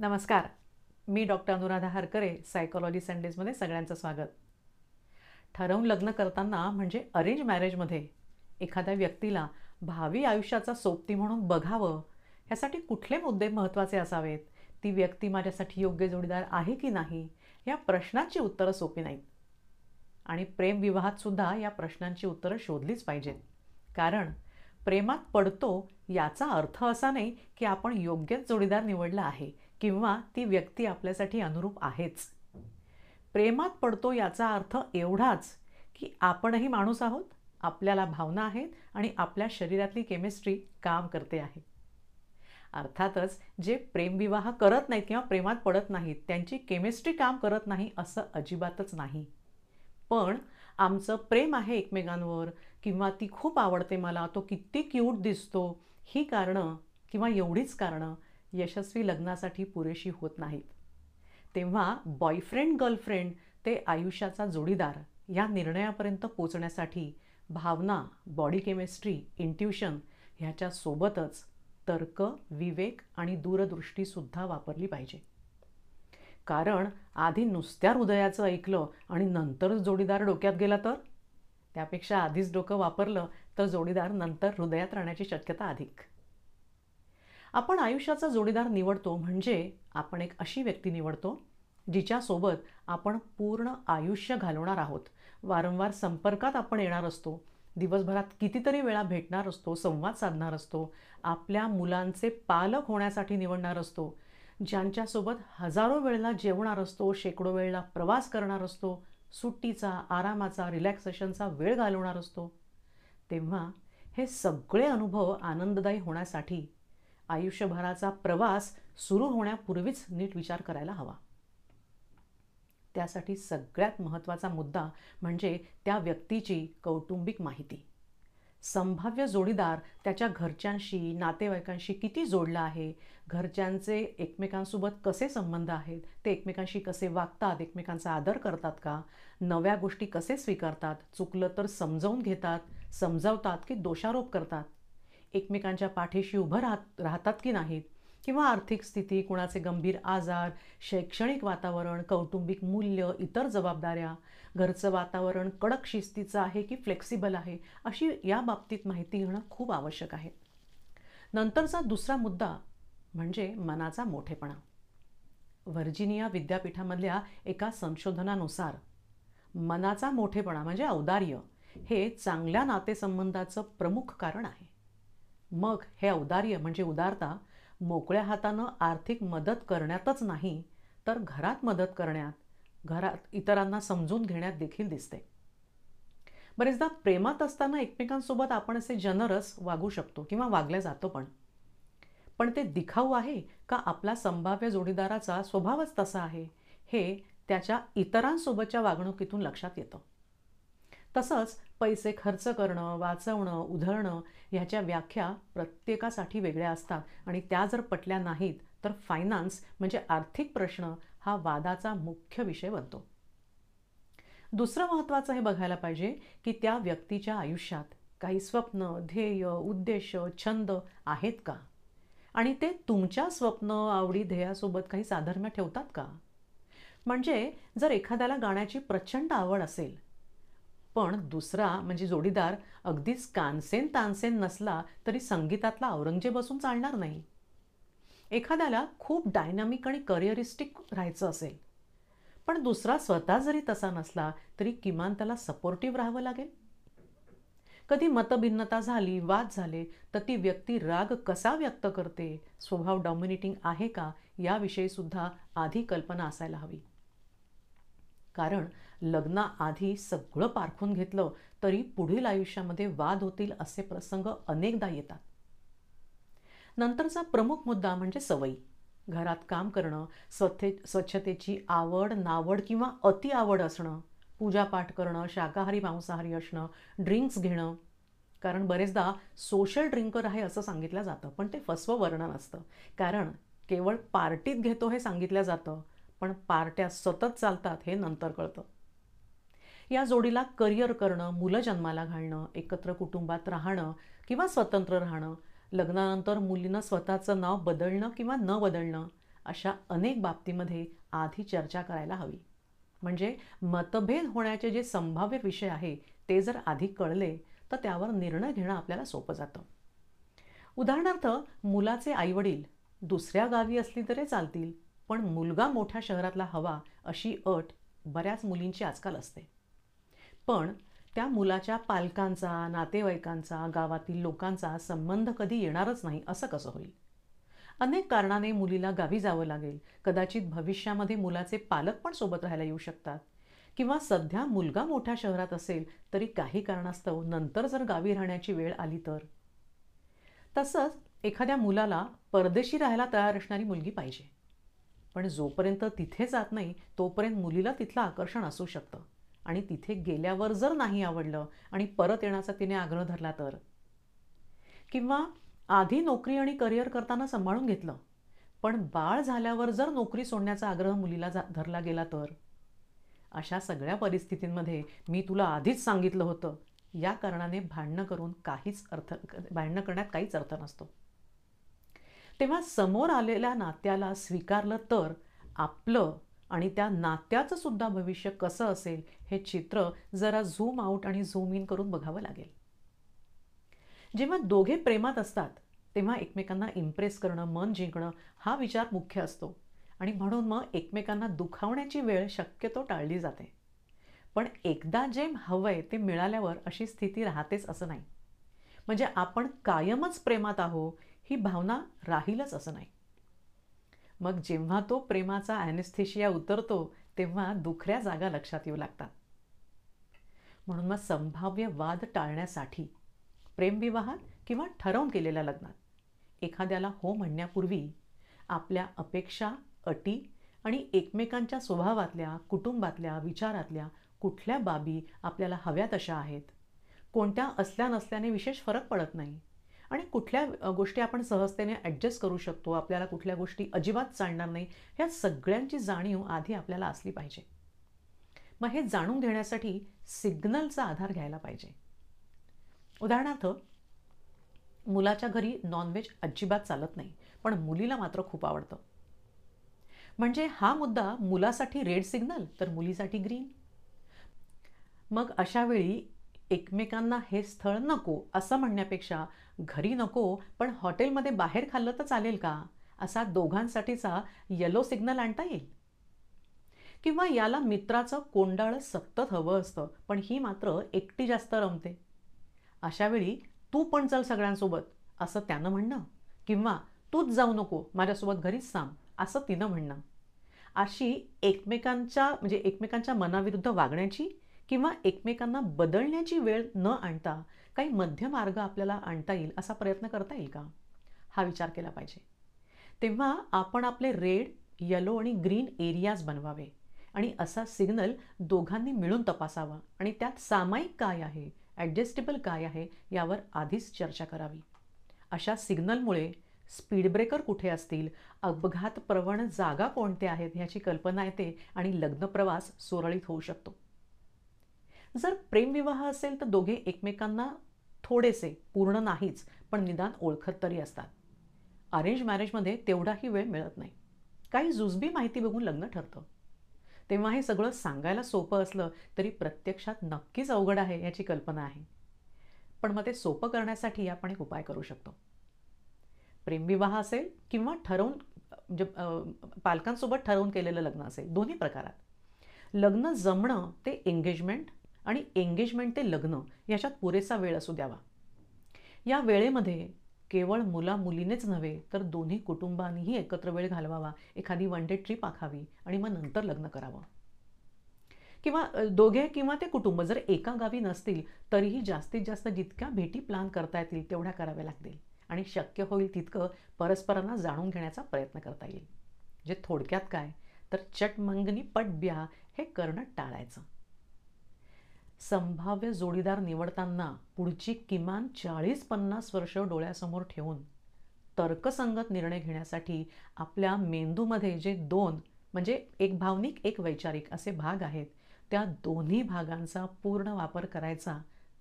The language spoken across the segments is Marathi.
नमस्कार मी डॉक्टर अनुराधा हरकरे सायकोलॉजी संडेजमध्ये सगळ्यांचं स्वागत ठरवून लग्न करताना म्हणजे अरेंज मॅरेजमध्ये एखाद्या व्यक्तीला भावी आयुष्याचा सोबती म्हणून बघावं ह्यासाठी कुठले मुद्दे महत्त्वाचे असावेत ती व्यक्ती माझ्यासाठी योग्य जोडीदार आहे की नाही या प्रश्नांची उत्तरं सोपी नाहीत आणि प्रेमविवाहात सुद्धा या प्रश्नांची उत्तरं शोधलीच पाहिजेत कारण प्रेमात पडतो याचा अर्थ असा नाही की आपण योग्यच जोडीदार निवडला आहे किंवा ती व्यक्ती आपल्यासाठी अनुरूप आहेच प्रेमात पडतो याचा अर्थ एवढाच की आपणही माणूस आहोत आपल्याला भावना आहेत आणि आपल्या शरीरातली केमिस्ट्री काम करते आहे अर्थातच जे प्रेमविवाह करत नाहीत किंवा प्रेमात पडत नाहीत त्यांची केमिस्ट्री काम करत नाही असं अजिबातच नाही पण आमचं प्रेम आहे एकमेकांवर किंवा ती खूप आवडते मला तो किती क्यूट दिसतो ही कारणं किंवा एवढीच कारणं यशस्वी लग्नासाठी पुरेशी होत नाहीत तेव्हा बॉयफ्रेंड गर्लफ्रेंड ते आयुष्याचा जोडीदार या निर्णयापर्यंत पोचण्यासाठी भावना बॉडी केमिस्ट्री इंट्युशन ह्याच्यासोबतच तर्क विवेक आणि दूरदृष्टीसुद्धा वापरली पाहिजे कारण आधी नुसत्या हृदयाचं ऐकलं आणि नंतर जोडीदार डोक्यात गेला तर त्यापेक्षा आधीच डोकं वापरलं तर जोडीदार नंतर हृदयात राहण्याची शक्यता अधिक आपण आयुष्याचा जोडीदार निवडतो म्हणजे आपण एक अशी व्यक्ती निवडतो जिच्यासोबत आपण पूर्ण आयुष्य घालवणार आहोत वारंवार संपर्कात आपण येणार असतो दिवसभरात कितीतरी वेळा भेटणार असतो संवाद साधणार असतो आपल्या मुलांचे पालक होण्यासाठी निवडणार असतो ज्यांच्यासोबत हजारो वेळेला जेवणार असतो शेकडो वेळेला प्रवास करणार असतो सुट्टीचा आरामाचा रिलॅक्सेशनचा वेळ घालवणार असतो तेव्हा हे सगळे अनुभव आनंददायी होण्यासाठी आयुष्यभराचा प्रवास सुरू होण्यापूर्वीच नीट विचार करायला हवा त्यासाठी सगळ्यात महत्त्वाचा मुद्दा म्हणजे त्या व्यक्तीची कौटुंबिक माहिती संभाव्य जोडीदार त्याच्या घरच्यांशी नातेवाईकांशी किती जोडला आहे घरच्यांचे एकमेकांसोबत कसे संबंध आहेत ते एकमेकांशी कसे वागतात एकमेकांचा आदर करतात का नव्या गोष्टी कसे स्वीकारतात चुकलं तर समजावून घेतात समजावतात की दोषारोप करतात एकमेकांच्या पाठीशी उभं राहत राहतात की नाहीत किंवा आर्थिक स्थिती कुणाचे गंभीर आजार शैक्षणिक वातावरण कौटुंबिक मूल्य इतर जबाबदाऱ्या घरचं वातावरण कडक शिस्तीचं आहे की फ्लेक्सिबल आहे अशी या बाबतीत माहिती घेणं खूप आवश्यक आहे नंतरचा दुसरा मुद्दा म्हणजे मनाचा मोठेपणा व्हर्जिनिया विद्यापीठामधल्या एका संशोधनानुसार मनाचा मोठेपणा म्हणजे औदार्य हे चांगल्या नातेसंबंधाचं प्रमुख कारण आहे मग हे औदार्य म्हणजे उदारता मोकळ्या हातानं आर्थिक मदत करण्यातच नाही तर घरात मदत करण्यात घरात इतरांना समजून घेण्यात देखील दिसते बरेचदा प्रेमात असताना एकमेकांसोबत आपण असे जनरस वागू शकतो किंवा वागल्या जातो पण पण ते दिखाऊ आहे का आपला संभाव्य जोडीदाराचा स्वभावच तसा आहे हे त्याच्या इतरांसोबतच्या वागणुकीतून लक्षात येतं तसंच पैसे खर्च करणं वाचवणं उधळणं ह्याच्या व्याख्या प्रत्येकासाठी वेगळ्या असतात आणि त्या जर पटल्या नाहीत तर फायनान्स म्हणजे आर्थिक प्रश्न हा वादाचा मुख्य विषय बनतो दुसरं महत्त्वाचं हे बघायला पाहिजे की त्या व्यक्तीच्या आयुष्यात काही स्वप्न ध्येय उद्देश छंद आहेत का आणि ते तुमच्या स्वप्न आवडी ध्येयासोबत काही साधर्म्य ठेवतात का म्हणजे जर एखाद्याला गाण्याची प्रचंड आवड असेल पण दुसरा म्हणजे जोडीदार अगदीच कानसेन तानसेन नसला तरी संगीतातला औरंगजेब असून चालणार नाही एखाद्याला खूप डायनामिक आणि करिअरिस्टिक राहायचं असेल पण दुसरा स्वतः जरी तसा नसला तरी किमान त्याला सपोर्टिव्ह राहावं लागेल कधी मतभिन्नता झाली वाद झाले तर ती व्यक्ती राग कसा व्यक्त करते स्वभाव डॉमिनेटिंग आहे का याविषयीसुद्धा आधी कल्पना असायला हवी कारण लग्नाआधी सगळं पारखून घेतलं तरी पुढील आयुष्यामध्ये वाद होतील असे प्रसंग अनेकदा येतात नंतरचा प्रमुख मुद्दा म्हणजे सवयी घरात काम करणं स्वथे स्वच्छतेची आवड नावड किंवा अति आवड असणं पूजापाठ करणं शाकाहारी मांसाहारी असणं ड्रिंक्स घेणं कारण बरेचदा सोशल ड्रिंकर आहे असं सांगितलं जातं पण ते फसवं वर्णन असतं कारण केवळ पार्टीत घेतो हे सांगितलं जातं पण पार्ट्या सतत चालतात हे नंतर कळतं या जोडीला करिअर करणं मुलं जन्माला घालणं एकत्र कुटुंबात राहणं किंवा स्वतंत्र राहणं लग्नानंतर मुलीनं स्वतःचं नाव बदलणं किंवा न बदलणं अशा अनेक बाबतीमध्ये आधी चर्चा करायला हवी म्हणजे मतभेद होण्याचे जे संभाव्य विषय आहे ते जर आधी कळले तर त्यावर निर्णय घेणं आपल्याला सोपं जातं उदाहरणार्थ मुलाचे आईवडील दुसऱ्या गावी असली तरी चालतील पण मुलगा मोठ्या शहरातला हवा अशी अट बऱ्याच मुलींची आजकाल असते पण त्या मुलाच्या पालकांचा नातेवाईकांचा गावातील लोकांचा संबंध कधी येणारच नाही असं कसं होईल अनेक कारणाने मुलीला गावी जावं लागेल कदाचित भविष्यामध्ये मुलाचे पालक पण सोबत राहायला येऊ शकतात किंवा सध्या मुलगा मोठ्या शहरात असेल तरी काही कारणास्तव नंतर जर गावी राहण्याची वेळ आली तर तसंच एखाद्या मुलाला परदेशी राहायला तयार असणारी मुलगी पाहिजे पण जोपर्यंत तिथे जात नाही तोपर्यंत मुलीला तिथलं आकर्षण असू शकतं आणि तिथे गेल्यावर जर नाही आवडलं आणि परत येण्याचा तिने आग्रह धरला तर किंवा आधी नोकरी आणि करिअर करताना सांभाळून घेतलं पण बाळ झाल्यावर जर नोकरी सोडण्याचा आग्रह मुलीला जा धरला गेला तर अशा सगळ्या परिस्थितींमध्ये मी तुला आधीच सांगितलं होतं या कारणाने भांडणं करून काहीच अर्थ भांडणं करण्यात काहीच अर्थ नसतो तेव्हा समोर आलेल्या नात्याला स्वीकारलं तर आपलं आणि त्या नात्याचं सुद्धा भविष्य कसं असेल हे चित्र जरा झूम आऊट आणि झूम इन करून बघावं लागेल जेव्हा दोघे प्रेमात असतात तेव्हा एकमेकांना इम्प्रेस करणं मन जिंकणं हा विचार मुख्य असतो आणि म्हणून मग एकमेकांना दुखावण्याची वेळ शक्यतो टाळली जाते पण एकदा जे हवंय ते मिळाल्यावर अशी स्थिती राहतेच असं नाही म्हणजे आपण कायमच प्रेमात आहो ही भावना राहीलच असं नाही मग जेव्हा तो प्रेमाचा ॲनेस्थेशिया उतरतो तेव्हा दुखऱ्या जागा लक्षात येऊ लागतात म्हणून मग संभाव्य वाद टाळण्यासाठी प्रेमविवाहात किंवा ठरवून केलेल्या लग्नात एखाद्याला हो म्हणण्यापूर्वी आपल्या अपेक्षा अटी आणि एकमेकांच्या स्वभावातल्या कुटुंबातल्या विचारातल्या कुठल्या बाबी आपल्याला हव्या तशा आहेत कोणत्या असल्या नसल्याने विशेष फरक पडत नाही आणि कुठल्या गोष्टी आपण सहजतेने ॲडजस्ट करू शकतो आपल्याला कुठल्या गोष्टी अजिबात चालणार नाही ह्या सगळ्यांची जाणीव आधी आपल्याला असली पाहिजे मग हे जाणून घेण्यासाठी सिग्नलचा आधार घ्यायला पाहिजे उदाहरणार्थ मुलाच्या घरी नॉनव्हेज अजिबात चालत नाही पण मुलीला मात्र खूप आवडतं म्हणजे हा मुद्दा मुलासाठी रेड सिग्नल तर मुलीसाठी ग्रीन मग अशा वेळी एकमेकांना हे स्थळ नको असं म्हणण्यापेक्षा घरी नको पण हॉटेलमध्ये बाहेर खाल्लं तर चालेल का असा दोघांसाठीचा येलो सिग्नल आणता येईल किंवा याला मित्राचं कोंडाळ सतत हवं असतं पण ही मात्र एकटी जास्त रमते अशावेळी तू पण चल सगळ्यांसोबत असं त्यानं म्हणणं किंवा तूच जाऊ नको माझ्यासोबत घरीच सांग असं तिनं म्हणणं अशी एकमेकांच्या म्हणजे एकमेकांच्या मनाविरुद्ध वागण्याची किंवा एकमेकांना बदलण्याची वेळ न आणता काही मध्यमार्ग आपल्याला आणता येईल असा प्रयत्न करता येईल का हा विचार केला पाहिजे तेव्हा आपण आपले रेड येलो आणि ग्रीन एरियाज बनवावे आणि असा सिग्नल दोघांनी मिळून तपासावा आणि त्यात सामायिक काय आहे ॲडजस्टेबल काय आहे यावर आधीच चर्चा करावी अशा सिग्नलमुळे स्पीड ब्रेकर कुठे असतील अपघात प्रवण जागा कोणत्या आहेत ह्याची कल्पना येते आणि लग्नप्रवास सुरळीत होऊ शकतो जर प्रेमविवाह असेल तर दोघे एकमेकांना थोडेसे पूर्ण नाहीच पण निदान ओळखत तरी असतात अरेंज मॅरेजमध्ये तेवढाही वेळ मिळत नाही काही जुजबी माहिती बघून लग्न ठरतं तेव्हा हे सगळं सांगायला सोपं असलं तरी प्रत्यक्षात नक्कीच अवघड आहे याची कल्पना आहे पण मग ते सोपं करण्यासाठी आपण एक उपाय करू शकतो प्रेमविवाह असेल किंवा ठरवून म्हणजे पालकांसोबत ठरवून केलेलं लग्न असेल दोन्ही प्रकारात लग्न जमणं ते एंगेजमेंट आणि एंगेजमेंट ते लग्न याच्यात पुरेसा वेळ असू द्यावा या वेळेमध्ये केवळ मुला मुलीनेच नव्हे तर दोन्ही कुटुंबांनीही एकत्र वेळ घालवावा एखादी वन डे ट्रीप आखावी आणि मग नंतर लग्न करावं किंवा दोघे किंवा ते कुटुंब जर एका गावी नसतील तरीही जास्तीत जास्त जितक्या भेटी प्लान करता येतील तेवढ्या कराव्या लागतील आणि शक्य होईल तितकं परस्परांना जाणून घेण्याचा प्रयत्न करता येईल जे थोडक्यात काय तर चटमंगनी पट ब्या हे करणं टाळायचं संभाव्य जोडीदार निवडताना पुढची किमान चाळीस पन्नास वर्ष डोळ्यासमोर ठेवून तर्कसंगत निर्णय घेण्यासाठी आपल्या मेंदूमध्ये जे दोन म्हणजे एक भावनिक एक वैचारिक असे भाग आहेत त्या दोन्ही भागांचा पूर्ण वापर करायचा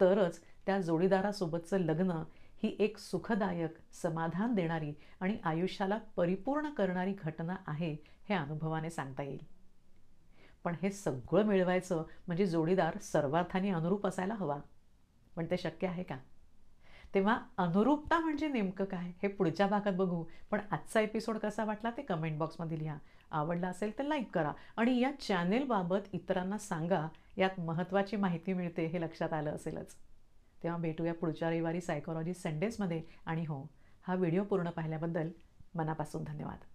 तरच त्या जोडीदारासोबतचं लग्न ही एक सुखदायक समाधान देणारी आणि आयुष्याला परिपूर्ण करणारी घटना आहे हे अनुभवाने सांगता येईल पण हे सगळं मिळवायचं म्हणजे जोडीदार सर्वार्थाने अनुरूप असायला हवा पण ते शक्य आहे का तेव्हा अनुरूपता म्हणजे नेमकं काय हे पुढच्या भागात बघू पण आजचा एपिसोड कसा वाटला ते कमेंट बॉक्समध्ये लिहा आवडला असेल तर लाईक करा आणि या चॅनेलबाबत इतरांना सांगा यात महत्त्वाची माहिती मिळते हे लक्षात आलं असेलच तेव्हा भेटूया पुढच्या रविवारी सायकोलॉजी संडेजमध्ये आणि हो हा व्हिडिओ पूर्ण पाहिल्याबद्दल मनापासून धन्यवाद